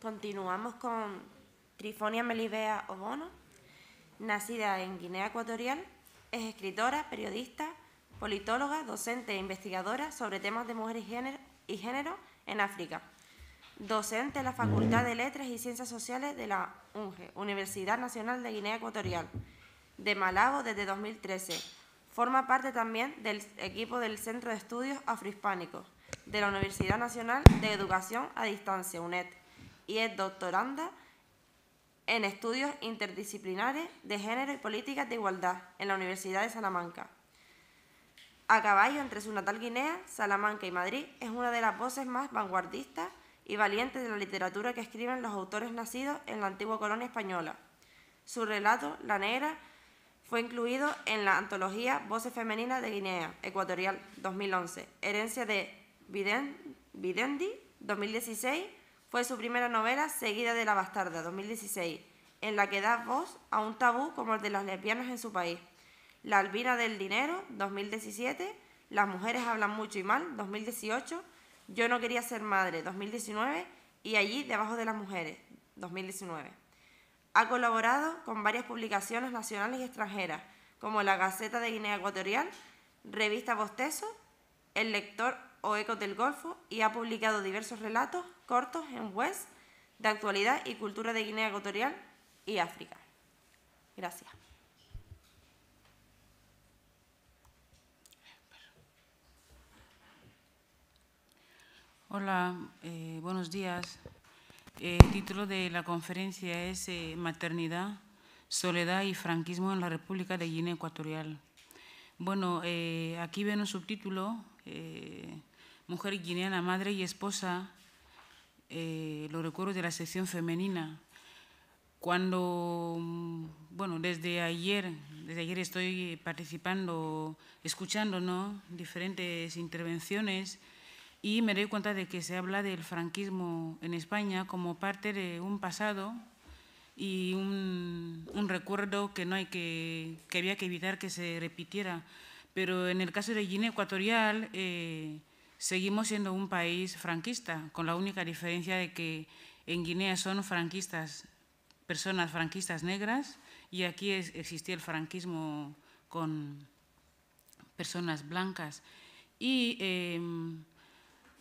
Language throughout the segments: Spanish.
Continuamos con Trifonia Melibea Obono, nacida en Guinea Ecuatorial, es escritora, periodista, politóloga, docente e investigadora sobre temas de mujer y género, y género en África. Docente en la Facultad de Letras y Ciencias Sociales de la UNGE, Universidad Nacional de Guinea Ecuatorial, de Malabo desde 2013. Forma parte también del equipo del Centro de Estudios Afrohispánicos de la Universidad Nacional de Educación a Distancia, UNED y es doctoranda en estudios interdisciplinares de género y políticas de igualdad en la Universidad de Salamanca. A caballo entre su natal Guinea, Salamanca y Madrid, es una de las voces más vanguardistas y valientes de la literatura que escriben los autores nacidos en la antigua colonia española. Su relato, La Negra, fue incluido en la antología Voces Femeninas de Guinea Ecuatorial 2011, herencia de Videndi 2016 fue su primera novela, seguida de La Bastarda, 2016, en la que da voz a un tabú como el de las lesbianas en su país. La Albina del Dinero, 2017, Las mujeres hablan mucho y mal, 2018, Yo no quería ser madre, 2019, y Allí debajo de las mujeres, 2019. Ha colaborado con varias publicaciones nacionales y extranjeras, como la Gaceta de Guinea Ecuatorial, Revista Bostezo, El Lector o Eco del Golfo y ha publicado diversos relatos cortos en webs de actualidad y cultura de Guinea Ecuatorial y África. Gracias. Hola, eh, buenos días. El título de la conferencia es eh, Maternidad, Soledad y Franquismo en la República de Guinea Ecuatorial. Bueno, eh, aquí ven un subtítulo eh, mujer guineana, madre y esposa, los eh, lo recuerdo de la sección femenina. Cuando, mm, bueno, desde ayer, desde ayer estoy participando, escuchando, ¿no? Diferentes intervenciones y me doy cuenta de que se habla del franquismo en España como parte de un pasado y un, un recuerdo que no hay que, que había que evitar que se repitiera pero en el caso de Guinea Ecuatorial eh, seguimos siendo un país franquista, con la única diferencia de que en Guinea son franquistas, personas franquistas negras, y aquí existía el franquismo con personas blancas. Y em,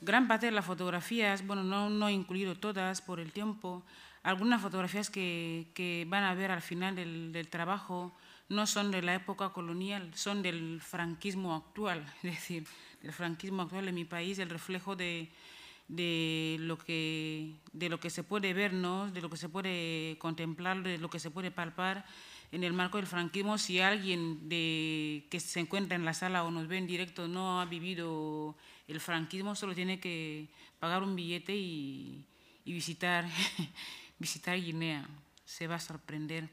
gran parte de las fotografías, bueno, no, he incluido todas por el tiempo, algunas fotografías que, van a ver al final del trabajo no son de la época colonial, son del franquismo actual, es decir, del franquismo actual en mi país, el reflejo de, lo que, se puede vernos, de lo que se puede contemplar, de lo que se puede palpar en el marco del franquismo. Si alguien que se encuentra en la sala o nos ve en directo no ha vivido el franquismo, solo tiene que pagar un billete y, visitar Guinea. Se va a sorprender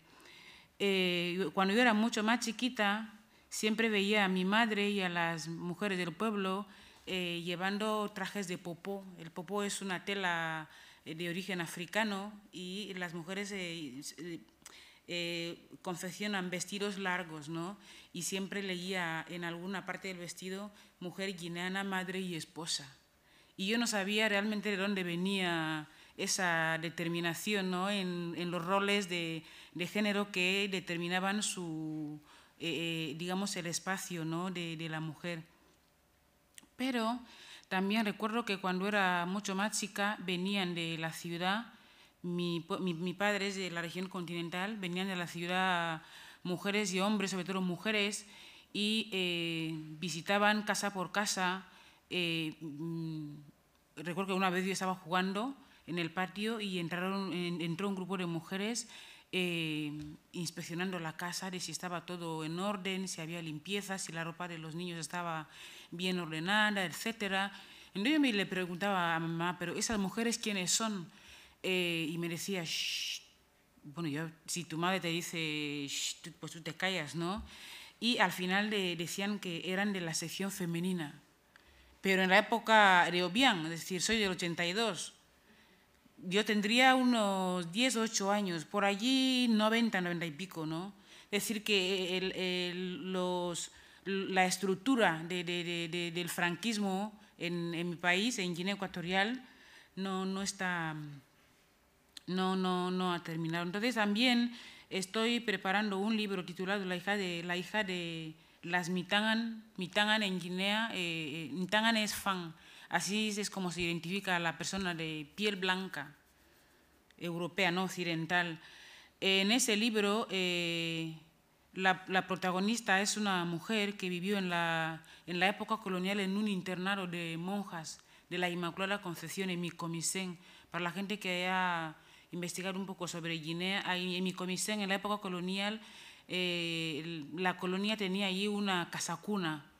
eh, cuando yo era mucho más chiquita, siempre veía a mi madre y a las mujeres del pueblo eh, llevando trajes de popó. El popó es una tela eh, de origen africano y las mujeres confeccionan vestidos largos, ¿no? Y siempre leía en alguna parte del vestido mujer guineana, madre y esposa. Y yo no sabía realmente de dónde venía esa determinación, ¿no? en los roles de, de género que determinaban su, eh, eh, digamos, el espacio ¿no? de, la mujer. Pero también recuerdo que cuando era mucho más chica venían de la ciudad, mi, mi, padre es de la región continental, venían de la ciudad mujeres y hombres, sobre todo mujeres, y eh, visitaban casa por casa. Mm, recuerdo que una vez yo estaba jugando en el patio y entraron, entró un grupo de mujeres eh, inspeccionando la casa, de si estaba todo en orden, si había limpieza, si la ropa de los niños estaba bien ordenada, etcétera. Entonces yo me le preguntaba a mamá, pero esas mujeres quiénes son? Eh, y me decía, bueno, yo, si tu madre te dice, pues tú te callas, ¿no? Y al final decían que eran de la sección femenina. Pero en la época de es decir, soy del 82, yo tendría unos 10, 8 años, por allí 90, 90 y pico, ¿no? Es decir, que el, el, los, la estructura de, de, del franquismo en, mi país, en Guinea Ecuatorial, no, no está, no, no, no ha terminado. Entonces también estoy preparando un libro titulado La hija de, la hija de las Mitangan, Mitangan en Guinea, eh, eh, Mitangan es fan, Así es como se identifica a la persona de piel blanca, europea, no occidental. En ese libro, eh, la, protagonista es una mujer que vivió en la, época colonial en un internado de monjas de la Inmaculada Concepción en Micomisén. Para la gente que haya investigado un poco sobre Guinea, en Micomisén, en la época colonial, eh, la colonia tenía allí una casacuna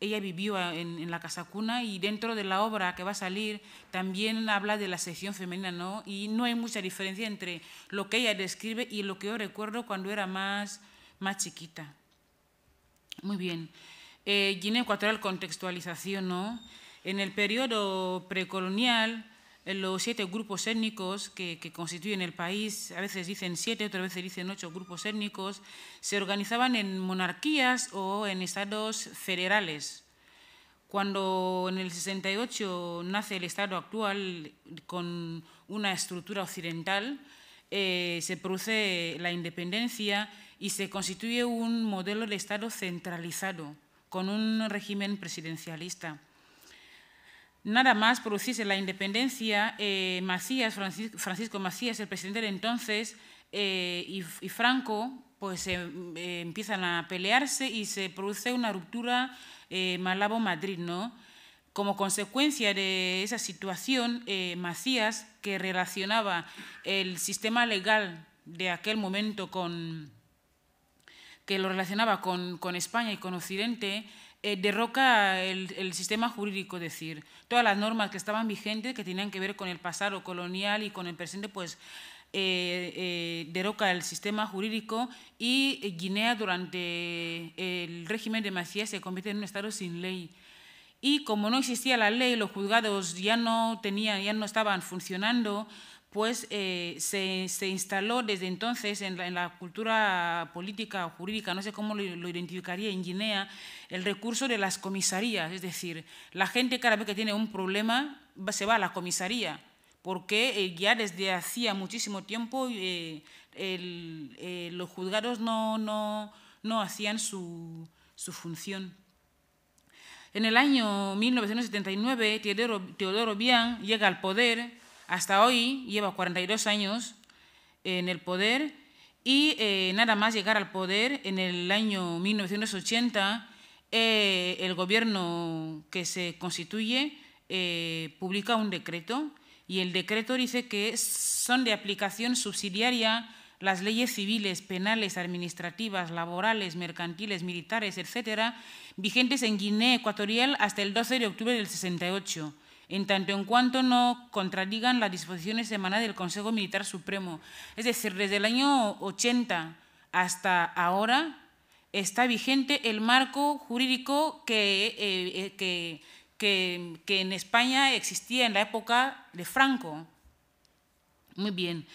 ella vivió en, la casa cuna y dentro de la obra que va a salir también habla de la sección femenina, ¿no? Y no hay mucha diferencia entre lo que ella describe y lo que yo recuerdo cuando era más, más chiquita. Muy bien. Eh, Guinea Ecuatorial, contextualización, ¿no? En el periodo precolonial, los siete grupos étnicos que, constituyen el país, a veces dicen siete, otras veces dicen ocho grupos étnicos, se organizaban en monarquías o en estados federales. Cuando en el 68 nace el estado actual con una estructura occidental, eh, se produce la independencia y se constituye un modelo de estado centralizado con un régimen presidencialista. Nada más producirse la independencia, eh, Macías, Francisco Macías, el presidente de entonces, eh, y, Franco, pues eh, empiezan a pelearse y se produce una ruptura Malabo-Madrid, ¿no? Como consecuencia de esa situación, Macías, que relacionaba el sistema legal de aquel momento que lo relacionaba con España y con Occidente, eh, derroca el, sistema jurídico, es decir, todas las normas que estaban vigentes, que tenían que ver con el pasado colonial y con el presente, pues eh, eh, derroca el sistema jurídico y Guinea durante el régimen de Macías se convierte en un estado sin ley. Y como no existía la ley, los juzgados ya no, tenían, ya no estaban funcionando, pues eh, se, instaló desde entonces en la, cultura política o jurídica, no sé cómo lo, identificaría en Guinea, el recurso de las comisarías. Es decir, la gente cada vez que tiene un problema se va a la comisaría, porque eh, ya desde hacía muchísimo tiempo eh, los juzgados no, hacían su, función. En el año 1979, Teodoro, Teodoro Bian llega al poder hasta hoy lleva 42 años en el poder y eh, nada más llegar al poder en el año 1980, eh, el gobierno que se constituye eh, publica un decreto y el decreto dice que son de aplicación subsidiaria las leyes civiles, penales, administrativas, laborales, mercantiles, militares, etcétera, vigentes en Guinea Ecuatorial hasta el 12 de octubre del 68 en tanto en cuanto no contradigan las disposiciones emanadas del Consejo Militar Supremo. Es decir, desde el año 80 hasta ahora está vigente el marco jurídico eh, eh, que, en España existía en la época de Franco. Muy bien.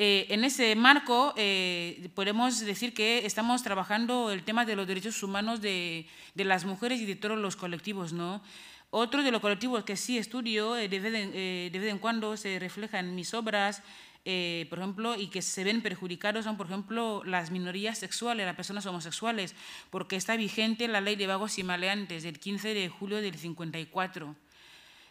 Eh, en ese marco podemos decir que estamos trabajando el tema de los derechos humanos de, de, las mujeres y de todos los colectivos, ¿no? Otro de los colectivos que sí estudio eh, eh, de vez en, cuando se refleja en mis obras, eh, por ejemplo, y que se ven perjudicados son, por ejemplo, las minorías sexuales, las personas homosexuales, porque está vigente la ley de vagos y maleantes del 15 de julio del 54.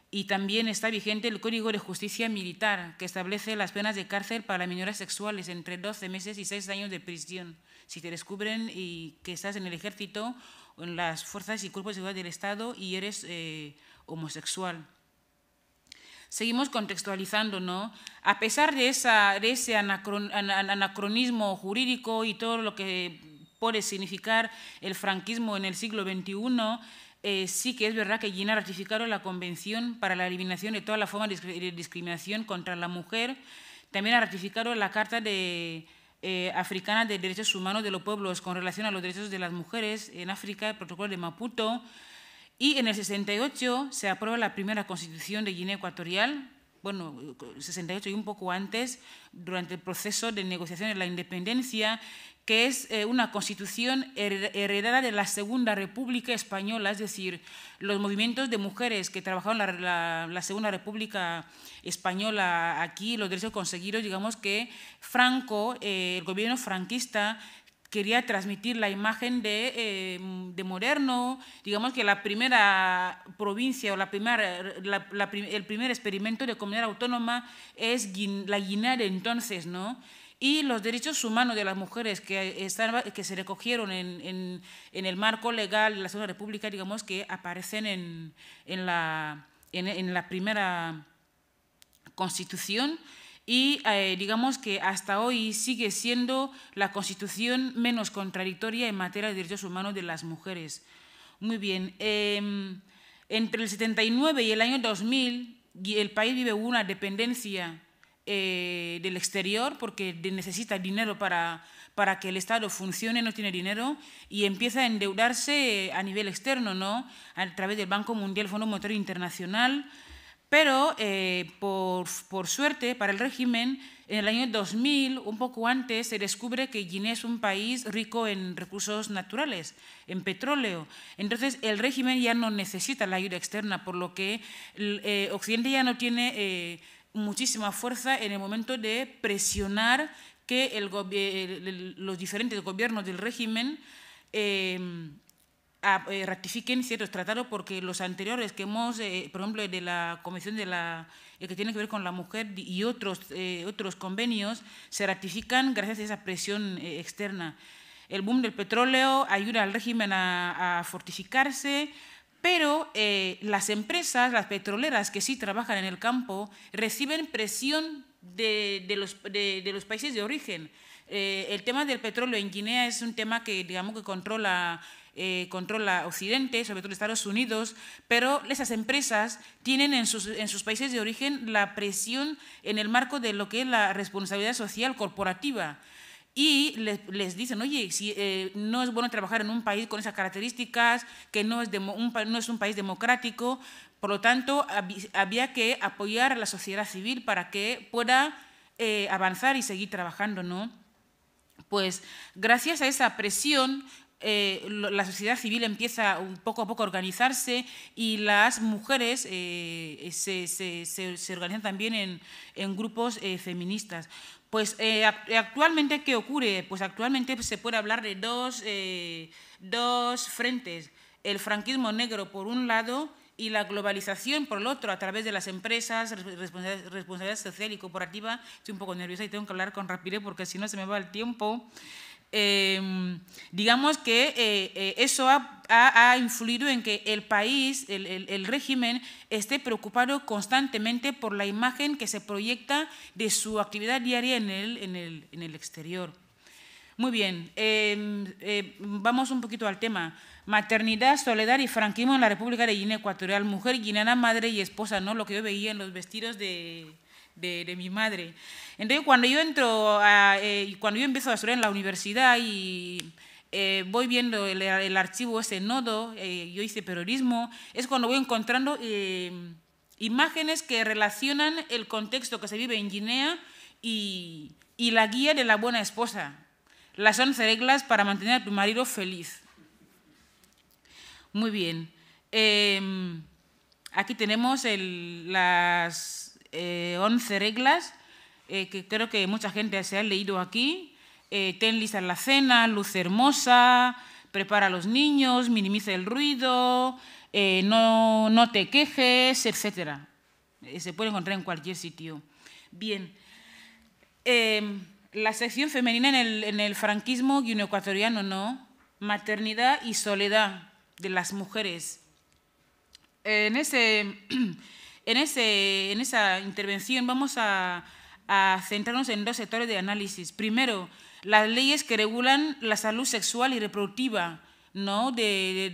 Y también está vigente el Código de Justicia Militar, que establece las penas de cárcel para las minorías sexuales entre 12 meses y 6 años de prisión, si te descubren y que estás en el ejército en las fuerzas y cuerpos de seguridad del Estado y eres eh, homosexual. Seguimos contextualizando, ¿no? A pesar de, esa, ese anacronismo jurídico y todo lo que puede significar el franquismo en el siglo XXI, eh, sí que es verdad que Gina ratificaron la Convención para la Eliminación de toda la forma de discriminación contra la mujer, también ha ratificado la Carta de, eh, ...Africana de derechos humanos de los pueblos con relación a los derechos de las mujeres en África, el protocolo de Maputo. Y en el 68 se aprueba la primera constitución de Guinea Ecuatorial, bueno, 68 eh, y un poco antes, durante el proceso de negociación de la independencia, que es eh, una constitución heredada de la Segunda República Española, es decir, los movimientos de mujeres que trabajaron la, la, Segunda República Española aquí, los derechos conseguidos, digamos que Franco, eh, el gobierno franquista, quería transmitir la imagen de, eh, de, Moderno, digamos que la primera provincia o la primera, el primer experimento de comunidad autónoma es la Guinea de entonces, ¿no? Y los derechos humanos de las mujeres que, están, que se recogieron en, en, el marco legal de la Segunda República, digamos que aparecen en, en la, en la primera constitución y eh, digamos que hasta hoy sigue siendo la constitución menos contradictoria en materia de derechos humanos de las mujeres. Muy bien, em, entre el 79 y el año 2000 el país vive una dependencia eh, del exterior porque necesita dinero para, para que el Estado funcione, no tiene dinero y empieza a endeudarse eh, a nivel externo, ¿no? a través del Banco Mundial, Fondo Monetario Internacional, pero eh, por, suerte para el régimen, en el año 2000, un poco antes, se descubre que Guinea es un país rico en recursos naturales, en petróleo. Entonces el régimen ya no necesita la ayuda externa, por lo que eh, Occidente ya no tiene eh, muchísima fuerza en el momento de presionar que los diferentes gobiernos del régimen a, eh, ratifiquen ciertos tratados porque los anteriores que hemos, eh, por ejemplo, de la Comisión de la que tiene que ver con la mujer y otros, eh, otros convenios se ratifican gracias a esa presión externa. El boom del petróleo ayuda al régimen a, fortificarse, pero las empresas, las petroleras que sí trabajan en el campo, reciben presión de, los, de, los países de origen. el tema del petróleo en Guinea es un tema que, digamos, que controla eh, controla Occidente, sobre todo Estados Unidos, pero esas empresas tienen en sus, en sus países de origen la presión en el marco de lo que es la responsabilidad social corporativa y les, dicen, oye, si, eh, no es bueno trabajar en un país con esas características, que no es, un, no es un país democrático, por lo tanto, había que apoyar a la sociedad civil para que pueda eh, avanzar y seguir trabajando, ¿no? Pues gracias a esa presión, eh, la sociedad civil empieza un poco a poco a organizarse y las mujeres eh, se, organizan también en, grupos eh, feministas. Pues actualmente, ¿qué ocurre? Pues actualmente se puede hablar de dos, dos frentes, el franquismo negro por un lado y la globalización, por el otro, a través de las empresas, responsabilidad, social y corporativa. Estoy un poco nerviosa y tengo que hablar con rapidez porque si no se me va el tiempo. Em, digamos que eh, eh, eso ha, influido en que el país, el, régimen, esté preocupado constantemente por la imagen que se proyecta de su actividad diaria en el, en el exterior. Muy bien, em, eh, vamos un poquito al tema. Maternidad, soledad y franquismo en la República de Guinea Ecuatorial. Mujer guineana, madre y esposa, ¿no? Lo que yo veía en los vestidos de, de, mi madre. Entonces, cuando yo entro, eh, y cuando yo empiezo a estudiar en la universidad y eh, voy viendo el, archivo ese nodo, eh, yo hice periodismo, es cuando voy encontrando imágenes que relacionan el contexto que se vive en Guinea y, la guía de la buena esposa, las 11 reglas para mantener a tu marido feliz. Muy bien. Em, aquí tenemos las 11 eh, reglas eh, que creo que mucha gente se ha leído aquí. Eh, ten lista la cena, luz hermosa, prepara a los niños, minimiza el ruido, no, no te quejes, etc. se puede encontrar en cualquier sitio. Bien. Em, la sección femenina en el, en el franquismo ecuatoriano ¿no? Maternidad y soledad de las mujeres. En ese En, ese, en esa intervención vamos a, centrarnos en dos sectores de análisis. Primero, las leyes que regulan la salud sexual y reproductiva, ¿no? De,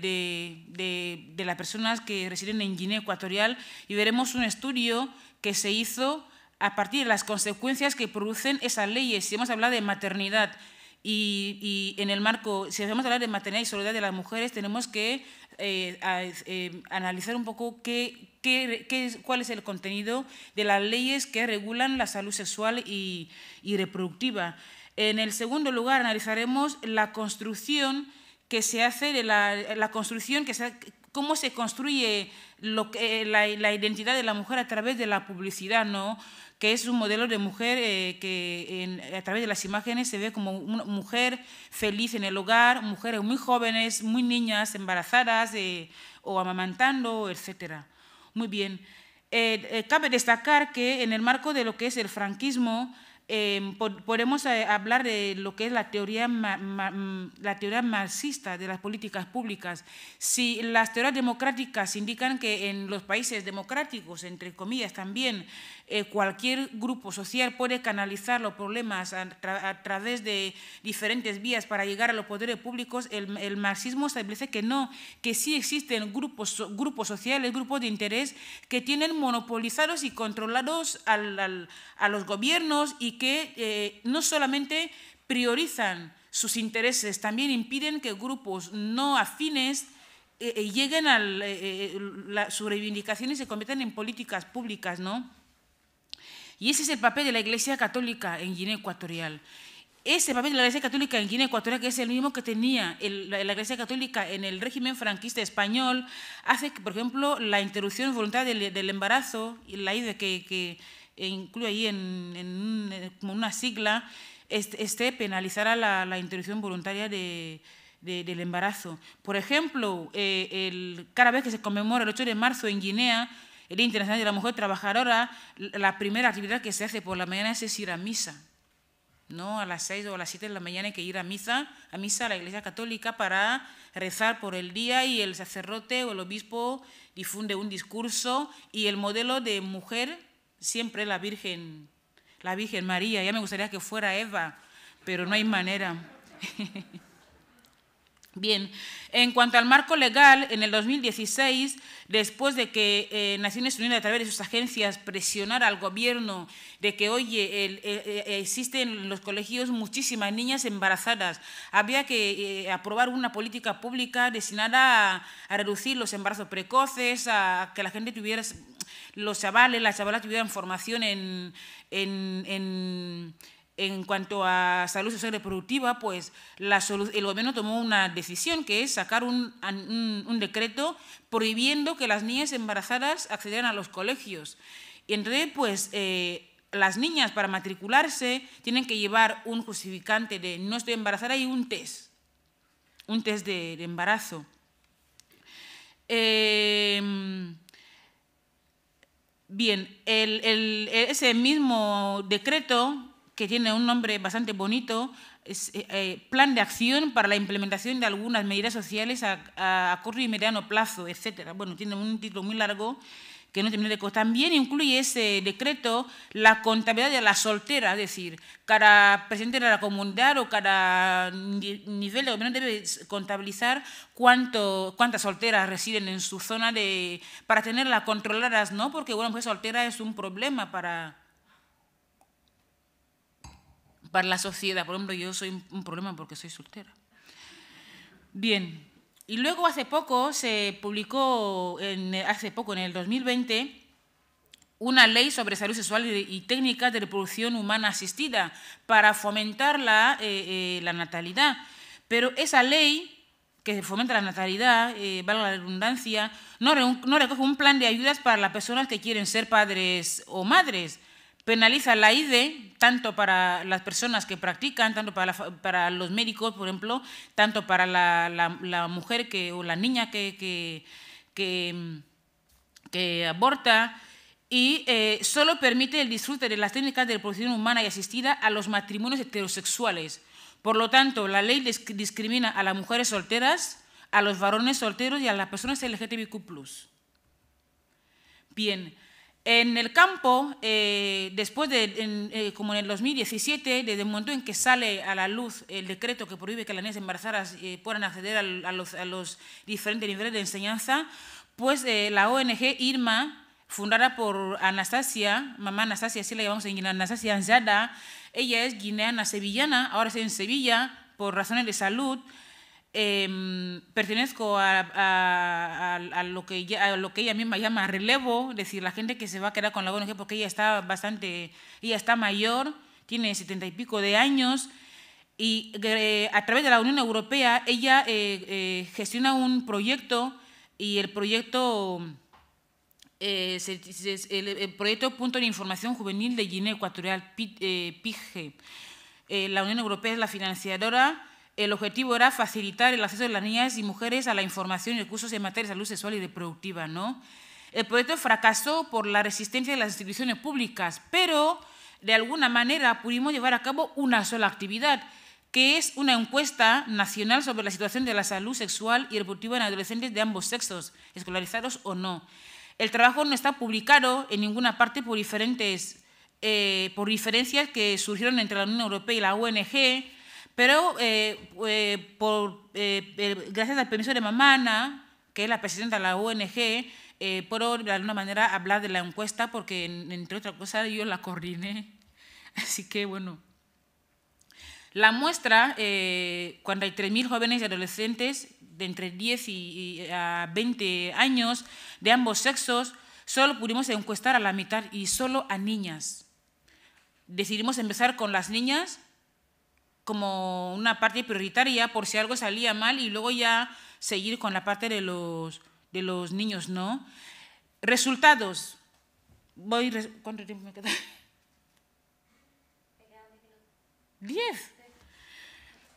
las personas que residen en Guinea Ecuatorial y veremos un estudio que se hizo a partir de las consecuencias que producen esas leyes. Si hemos hablado de maternidad y, en el marco, si hemos hablado de maternidad y soledad de las mujeres, tenemos que eh, eh, analizar un poco qué, qué, cuál es el contenido de las leyes que regulan la salud sexual y, reproductiva. En el segundo lugar, analizaremos la construcción que se hace de la, construcción que cómo se construye lo que, eh, la, identidad de la mujer a través de la publicidad, ¿no? que es un modelo de mujer eh, que a través de las imágenes se ve como una mujer feliz en el hogar, mujeres muy jóvenes, muy niñas, embarazadas eh, o amamantando, etcétera. Muy bien. Eh, eh, cabe destacar que en el marco de lo que es el franquismo, em, podemos eh, hablar de lo que es la teoría, mm, la teoría marxista de las políticas públicas. Si las teorías democráticas indican que en los países democráticos, entre comillas también, eh, cualquier grupo social puede canalizar los problemas a, través de diferentes vías para llegar a los poderes públicos, el, marxismo establece que no, que sí existen grupos, grupos sociales, grupos de interés que tienen monopolizados y controlados a los gobiernos y que eh, no solamente priorizan sus intereses, también impiden que grupos no afines eh, lleguen a sus reivindicaciones y se conviertan en políticas públicas, ¿no? Y ese es el papel de la Iglesia Católica en Guinea Ecuatorial. Ese papel de la Iglesia Católica en Guinea Ecuatorial, que es el mismo que tenía la, Iglesia Católica en el régimen franquista español, hace que, por ejemplo, la interrupción voluntaria del, del embarazo, la idea que, incluye ahí en, eh, como una sigla, este, este penalizará la, interrupción voluntaria del embarazo. Por ejemplo, eh, el, cada vez que se conmemora el 8 de marzo en Guinea, el Día Internacional de la Mujer Trabajadora, la primera actividad que se hace por la mañana es ir a misa. ¿no? A las seis o a las siete de la mañana hay que ir a misa, a misa a la Iglesia Católica para rezar por el día y el sacerdote o el obispo difunde un discurso y el modelo de mujer siempre la Virgen, la Virgen María. Ya me gustaría que fuera Eva, pero no hay manera. Bien, en cuanto al marco legal, en el 2016, después de que eh, Naciones Unidas a través de sus agencias presionara al gobierno de que, oye, existen en los colegios muchísimas niñas embarazadas, había que eh, aprobar una política pública destinada a, reducir los embarazos precoces, a, que la gente tuviera, los chavales, las chavalas tuvieran formación en, en, en en cuanto a salud social reproductiva, pues el gobierno tomó una decisión que es sacar un, decreto prohibiendo que las niñas embarazadas accedieran a los colegios. Y entonces, pues eh, las niñas para matricularse tienen que llevar un justificante de no estoy embarazada y un test, un test de, embarazo. Em, bien, ese mismo decreto que tiene un nombre bastante bonito, es, eh, eh, Plan de Acción para la Implementación de algunas medidas sociales a, a, corto y mediano plazo, etc. Bueno, tiene un título muy largo que no tiene de costar. También incluye ese decreto la contabilidad de las solteras, es decir, cada presidente de la comunidad o cada nivel de gobierno debe contabilizar cuánto, cuántas solteras residen en su zona de, para tenerlas controladas, ¿no? Porque, bueno, pues soltera es un problema para para la sociedad. Por ejemplo, yo soy un problema porque soy soltera. Bien, y luego hace poco se publicó, en, hace poco, en el 2020, una ley sobre salud sexual y, técnicas de reproducción humana asistida para fomentar la, eh, eh, la natalidad. Pero esa ley que fomenta la natalidad, eh, la redundancia, no, no recoge un plan de ayudas para las personas que quieren ser padres o madres penaliza la IDE tanto para las personas que practican, tanto para, los médicos, por ejemplo, tanto para la, mujer que, o la niña que, aborta, y eh, solo permite el disfrute de las técnicas de reproducción humana y asistida a los matrimonios heterosexuales. Por lo tanto, la ley discrimina a las mujeres solteras, a los varones solteros y a las personas LGTBQ. Bien, en el campo, eh, después de, eh, como en el 2017, desde el momento en que sale a la luz el decreto que prohíbe que las niñas embarazadas eh, puedan acceder a, los, diferentes niveles de enseñanza, pues la ONG IRMA, fundada por Anastasia, mamá Anastasia, así la llamamos en Guinea, Anastasia Anzada, ella es guineana sevillana, ahora está en Sevilla por razones de salud, eh, pertenezco a, lo que ella, lo que ella misma llama relevo, es decir, la gente que se va a quedar con la ONG porque ella está bastante, ella está mayor, tiene setenta y pico de años, y a través de la Unión Europea ella eh, eh, gestiona un proyecto y el proyecto... Eh, es el, el, proyecto Punto de Información Juvenil de Guinea Ecuatorial, PIGE. la Unión Europea es la financiadora el objetivo era facilitar el acceso de las niñas y mujeres a la información y recursos en materia de salud sexual y reproductiva, ¿no? El proyecto fracasó por la resistencia de las instituciones públicas, pero de alguna manera pudimos llevar a cabo una sola actividad, que es una encuesta nacional sobre la situación de la salud sexual y reproductiva en adolescentes de ambos sexos, escolarizados o no. El trabajo no está publicado en ninguna parte por diferentes eh, por diferencias que surgieron entre la Unión Europea y la ONG, pero eh, eh, por, eh, gracias al permiso de Mamana, que es la presidenta de la ONG, puedo de alguna manera hablar de la encuesta porque, entre otras cosas, yo la coordiné. Así que, bueno. La muestra, cuando hay 3.000 jóvenes y adolescentes de entre 10 y, 20 años de ambos sexos, solo pudimos encuestar a la mitad y solo a niñas. Decidimos empezar con las niñas como una parte prioritaria por si algo salía mal y luego ya seguir con la parte de los, de los niños, ¿no? Resultados. Voy, ¿Cuánto tiempo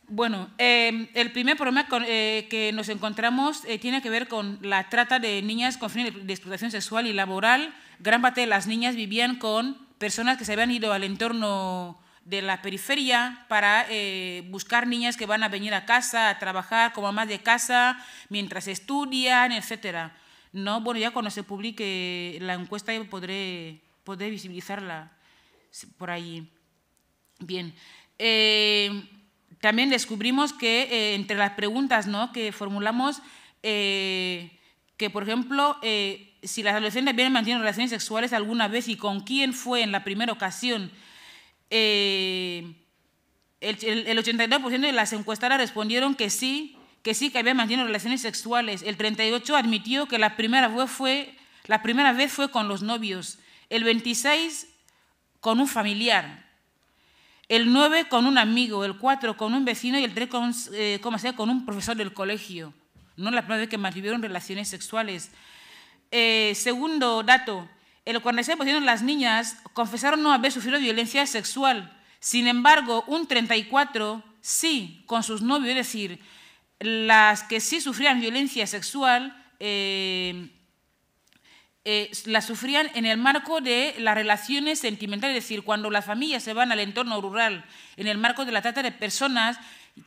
Bueno, em, el primer problema eh, que nos encontramos eh, tiene que ver con la trata de niñas con fines de explotación sexual y laboral. Gran parte de las niñas vivían con personas que se habían ido al entorno de la periferia para eh, buscar niñas que van a venir a casa a trabajar como mamás de casa mientras estudian, etcétera. No, bueno, ya cuando se publique la encuesta podré, podré visibilizarla por allí. Bien. Eh, también descubrimos que eh, entre las preguntas ¿no? que formulamos, que por ejemplo, si las adolescentes vienen manteniendo relaciones sexuales alguna vez y con quién fue en la primera ocasión, eh, el, 82% de las encuestadas respondieron que sí, que sí que había mantenido relaciones sexuales. El 38 admitió que la primera vez fue, la primera vez fue con los novios. El 26 con un familiar. El 9 con un amigo, el 4 con un vecino y el 3 eh, con, un profesor del colegio. No la primera vez que mantuvieron relaciones sexuales. Eh, segundo dato, el 46% de las niñas confesaron no haber sufrido violencia sexual. Sin embargo, un 34% sí con sus novios, es decir, las que sí sufrían violencia sexual eh, eh, las la sufrían en el marco de las relaciones sentimentales, es decir, cuando las familias se van al entorno rural, en el marco de la trata de personas,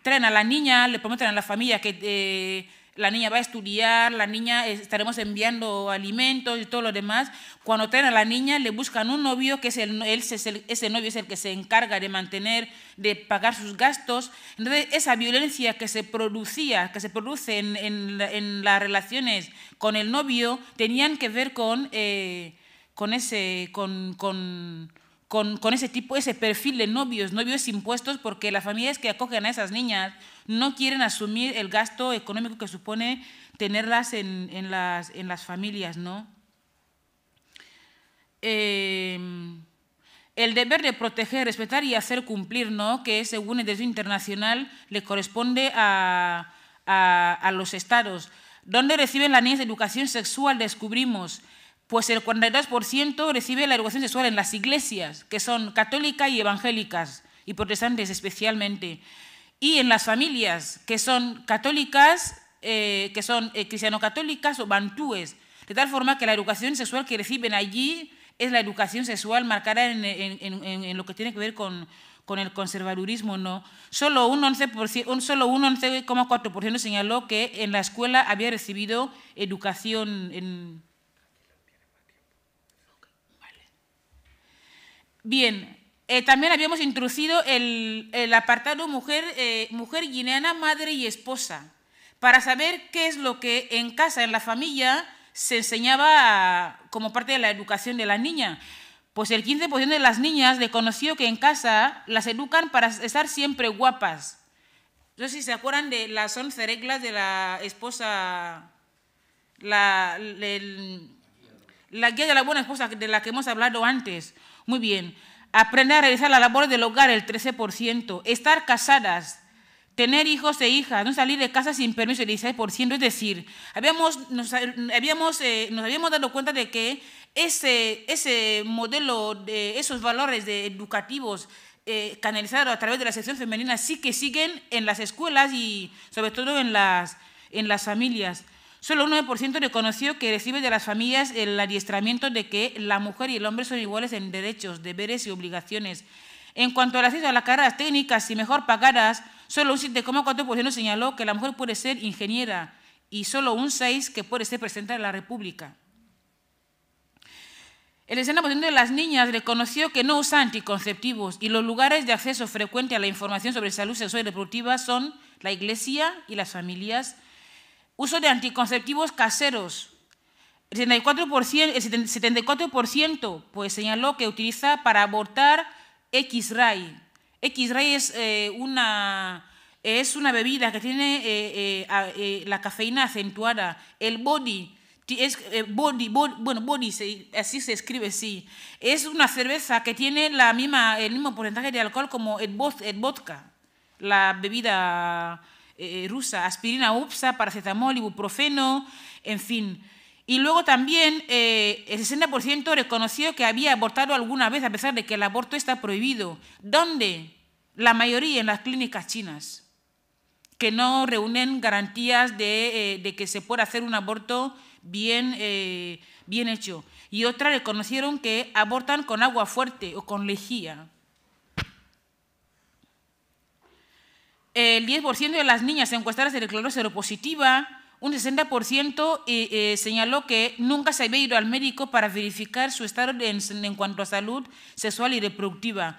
traen a la niña, le prometen a la familia que... Eh, la niña va a estudiar, la niña eh, estaremos enviando alimentos y todo lo demás. Cuando traen a la niña, le buscan un novio, que es él ese novio es el que se encarga de mantener, de pagar sus gastos. Entonces, esa violencia que se producía, que se produce en, en, en las relaciones con el novio, tenían que ver con, eh, con ese, con con, ese tipo, ese perfil de novios, novios impuestos, porque las familias que acogen a esas niñas no quieren asumir el gasto económico que supone tenerlas en, las, en las, familias, ¿no? Em, el deber de proteger, respetar y hacer cumplir, ¿no? Que según el derecho internacional le corresponde a, a, a los estados. ¿Dónde reciben las niñas educación sexual? Descubrimos pues el 42% recibe la educación sexual en las iglesias, que son católicas y evangélicas, y protestantes especialmente, y en las familias, que son católicas, eh, que son eh, cristiano-católicas o bantúes, de tal forma que la educación sexual que reciben allí es la educación sexual marcada en, lo que tiene que ver con, el conservadurismo, no. Solo un 11,4% señaló que en la escuela había recibido educación en Bien, eh, también habíamos introducido el, apartado eh, mujer, guineana, madre y esposa, para saber qué es lo que en casa, en la familia, se enseñaba como parte de la educación de la niña. Pues el 15% de las niñas reconoció que en casa las educan para estar siempre guapas. No sé si se acuerdan de las 11 reglas de la esposa, la guía de la buena esposa de la que hemos hablado antes. Muy bien. Aprender a realizar la labor del hogar, el 13%. Estar casadas, tener hijos e hijas, no salir de casa sin permiso, el 16%. Es decir, habíamos, eh, nos, habíamos, dado cuenta de que ese, ese modelo, de esos valores educativos eh, canalizados a través de la sección femenina sí que siguen en las escuelas y sobre todo en las, en las familias. Solo un 9% reconoció que recibe de las familias el adiestramiento de que la mujer y el hombre son iguales en derechos, deberes y obligaciones. En cuanto al acceso a las carreras técnicas y mejor pagadas, solo un 7,4% señaló que la mujer puede ser ingeniera y solo un 6% que puede ser presidenta de la República. El 60% de las niñas reconoció que no usa anticonceptivos y los lugares de acceso frecuente a la información sobre salud sexual y reproductiva son la iglesia y las familias, Uso de anticonceptivos caseros. El 74%, pues, señaló que utiliza para abortar X-Ray. X-Ray es, eh, una, es una bebida que tiene eh, eh, la cafeína acentuada. El body, es, body, bueno, body, así se escribe, sí. Es una cerveza que tiene la misma, el mismo porcentaje de alcohol como el, el vodka, la bebida eh, eh, rusa, aspirina UPSA, paracetamol, ibuprofeno, en fin. Y luego también eh, el 60% reconoció que había abortado alguna vez a pesar de que el aborto está prohibido. ¿Dónde? La mayoría en las clínicas chinas, que no reúnen garantías de, que se pueda hacer un aborto bien, bien hecho. Y otras reconocieron que abortan con agua fuerte o con lejía. el 10% de las niñas encuestadas se declaró seropositiva, un 60% eh, eh, señaló que nunca se había ido al médico para verificar su estado en, cuanto a salud sexual y reproductiva.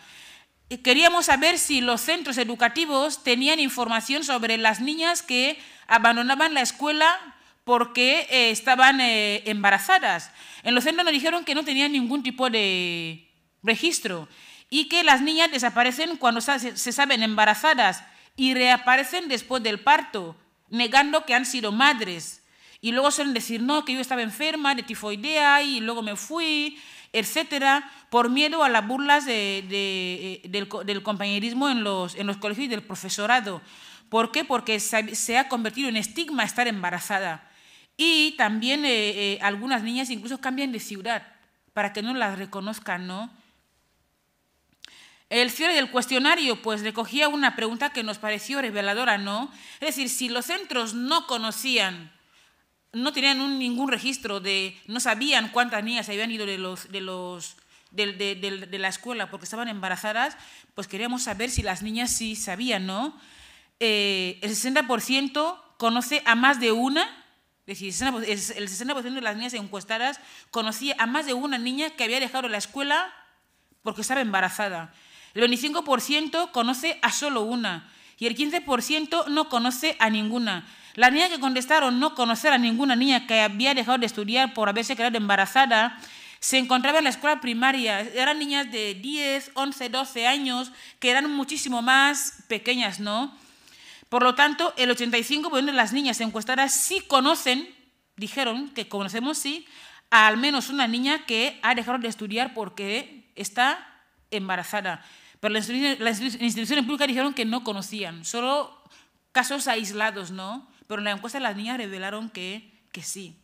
Queríamos saber si los centros educativos tenían información sobre las niñas que abandonaban la escuela porque eh, estaban embarazadas. En los centros nos dijeron que no tenían ningún tipo de registro y que las niñas desaparecen cuando se saben embarazadas y reaparecen después del parto, negando que han sido madres. Y luego suelen decir, no, que yo estaba enferma de tifoidea y luego me fui, etcétera, por miedo a las burlas de, eh, del, compañerismo en los, en los colegios y del profesorado. ¿Por qué? Porque se, ha convertido en estigma estar embarazada. Y también eh, eh, algunas niñas incluso cambian de ciudad para que no las reconozcan, ¿no? El cierre del cuestionario pues recogía una pregunta que nos pareció reveladora, ¿no? Es decir, si los centros no conocían, no tenían ningún registro de, no sabían cuántas niñas habían ido de los, de los de, la escuela porque estaban embarazadas, pues queríamos saber si las niñas sí sabían, ¿no? Eh, el 60% conoce a más de una, es decir, el 60 de las niñas encuestadas conocía a más de una niña que había dejado la escuela porque estaba embarazada. El 25% conoce a solo una y el 15% no conoce a ninguna. La niña que contestaron no conocer a ninguna niña que había dejado de estudiar por haberse quedado embarazada se encontraba en la escuela primaria. Eran niñas de 10, 11, 12 años que eran muchísimo más pequeñas, ¿no? Por lo tanto, el 85% de las niñas encuestadas sí conocen, dijeron que conocemos sí, a al menos una niña que ha dejado de estudiar porque está embarazada. Pero las instituciones públicas dijeron que no conocían, solo casos aislados, ¿no? Pero en la encuesta las niñas revelaron que, que sí.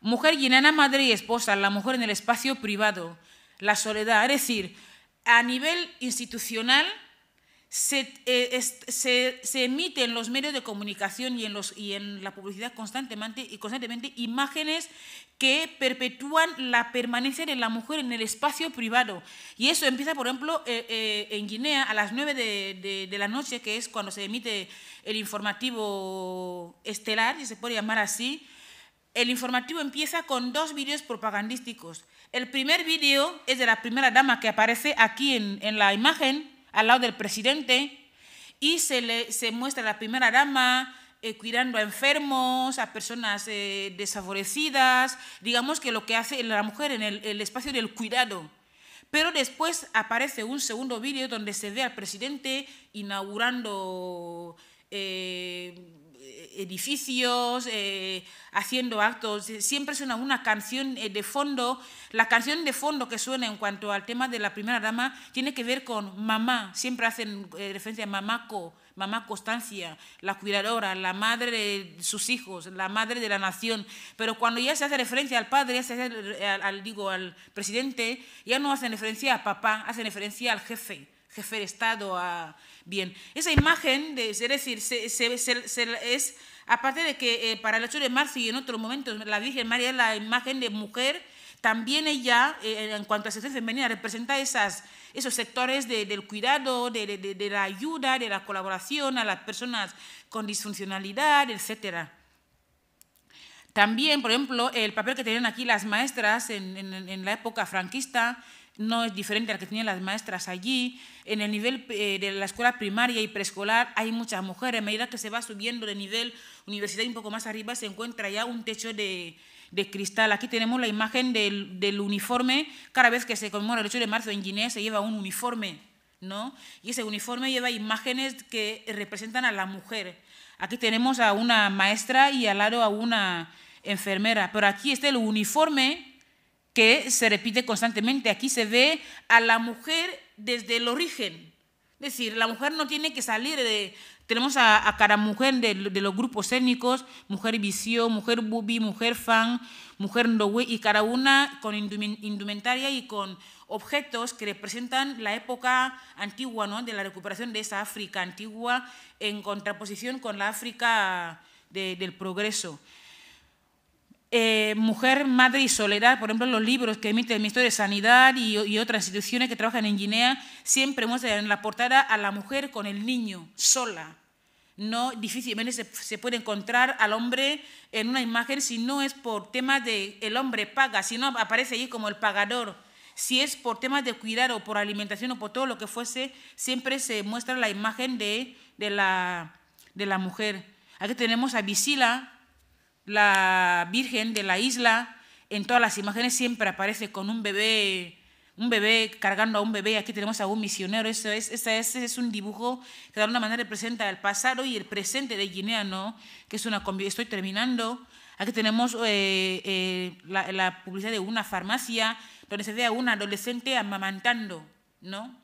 Mujer guineana, madre y esposa, la mujer en el espacio privado, la soledad, es decir, a nivel institucional eh, se, se, emite en los medios de comunicación y en, los, y en la publicidad constantemente, y constantemente imágenes que perpetúan la permanencia de la mujer en el espacio privado. Y eso empieza, por ejemplo, eh, eh, en Guinea a las 9 de, de, la noche, que es cuando se emite el informativo estelar, si se puede llamar así. El informativo empieza con dos vídeos propagandísticos. El primer vídeo es de la primera dama que aparece aquí en, en la imagen, al lado del presidente y se, le, se muestra la primera dama eh, cuidando a enfermos, a personas eh, desfavorecidas, digamos que lo que hace la mujer en el, espacio del cuidado. Pero después aparece un segundo vídeo donde se ve al presidente inaugurando... Eh, eh, edificios, eh, haciendo actos. Siempre suena una canción eh, de fondo. La canción de fondo que suena en cuanto al tema de la primera dama tiene que ver con mamá. Siempre hacen referencia a mamá Constancia, la cuidadora, la madre de sus hijos, la madre de la nación. Pero cuando ya se hace referencia al padre, se hace digo, al presidente, ya no hacen referencia a papá, hacen referencia al jefe jefe de Estado a... Bien, esa imagen, de, es decir, es, aparte de que eh, para el 8 de marzo y en otros momentos la Virgen María es la imagen de mujer, también ella, eh, en cuanto a asistencia femenina, representa esas, esos sectores del cuidado, de, de, la ayuda, de la colaboración a las personas con disfuncionalidad, etc. También, por ejemplo, el papel que tenían aquí las maestras en, en la época franquista, no es diferente a la que tenían las maestras allí. En el nivel eh, de la escuela primaria y preescolar hay muchas mujeres. A medida que se va subiendo de nivel universidad un poco más arriba se encuentra ya un techo de, cristal. Aquí tenemos la imagen del, uniforme. Cada vez que se conmemora el 8 de marzo en Guinea se lleva un uniforme, ¿no? Y ese uniforme lleva imágenes que representan a la mujer. Aquí tenemos a una maestra y al lado a una enfermera. Pero aquí está el uniforme que se repite constantemente. Aquí se ve a la mujer desde el origen. Es decir, la mujer no tiene que salir de... Tenemos a, cada mujer de, los grupos étnicos, mujer visión mujer bubi, mujer fan, mujer ndowe, y cada una con indumentaria y con objetos que representan la época antigua, ¿no? de la recuperación de esa África antigua en contraposición con la África del progreso. Eh, mujer, madre y soledad, por ejemplo, los libros que emite el Ministerio de Sanidad y, otras instituciones que trabajan en Guinea, siempre muestran en la portada a la mujer con el niño, sola. No, difícilmente se, puede encontrar al hombre en una imagen si no es por temas de el hombre paga, si no aparece allí como el pagador. Si es por temas de cuidar o por alimentación o por todo lo que fuese, siempre se muestra la imagen de, la, de la mujer. Aquí tenemos a Visila, la Virgen de la isla, en todas las imágenes siempre aparece con un bebé, un bebé cargando a un bebé. Aquí tenemos a un misionero. Eso es, ese es, un dibujo que de alguna manera representa el pasado y el presente de Guinea, Que es una Estoy terminando. Aquí tenemos eh, eh, la, publicidad de una farmacia donde se ve a un adolescente amamantando, ¿no?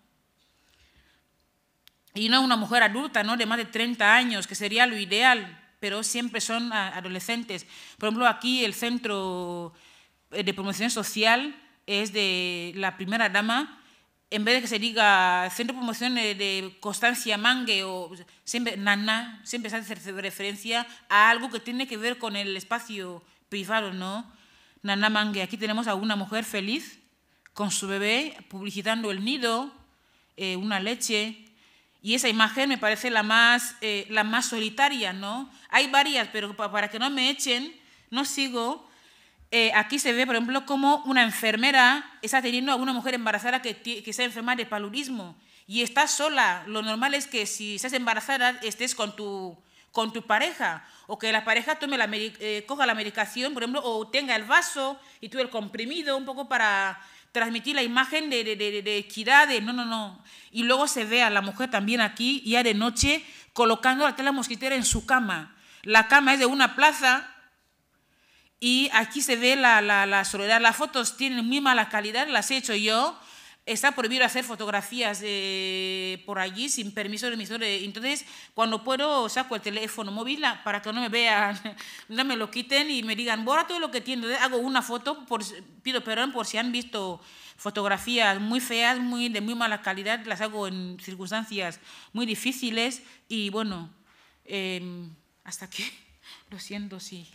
Y no una mujer adulta, ¿no? De más de 30 años, que sería lo ideal pero siempre son adolescentes. Por ejemplo, aquí el Centro eh, de Promoción Social es de la primera dama, en vez de que se diga Centro de Promoción eh, de, Constancia Mangue o siempre Nana, siempre se hace referencia a algo que tiene que ver con el espacio privado, ¿no? Nana Mangue, aquí tenemos a una mujer feliz con su bebé publicitando el nido, eh, una leche, y esa imagen me parece la más, eh, la más solitaria, ¿no? Hay varias, pero para que no me echen, no sigo. Eh, aquí se ve, por ejemplo, como una enfermera está teniendo a una mujer embarazada que, que está enferma de paludismo y está sola. Lo normal es que si estás embarazada estés con tu, con tu pareja o que la pareja tome la, eh, coja la medicación, por ejemplo, o tenga el vaso y tú el comprimido un poco para transmitir la imagen de, de, de, equidad, no, no, no. Y luego se ve a la mujer también aquí, ya de noche, colocando la tela mosquitera en su cama. La cama es de una plaza y aquí se ve la, la soledad. Las fotos tienen muy mala calidad, las he hecho yo está prohibido hacer fotografías eh, por allí sin permiso del emisor. Eh, entonces, cuando puedo, saco el teléfono móvil ah, para que no me vean, no me lo quiten y me digan, borra todo lo que tiene. hago una foto, por, pido perdón por si han visto fotografías muy feas, muy, de muy mala calidad, las hago en circunstancias muy difíciles y bueno, em, hasta aquí. Lo siento, sí.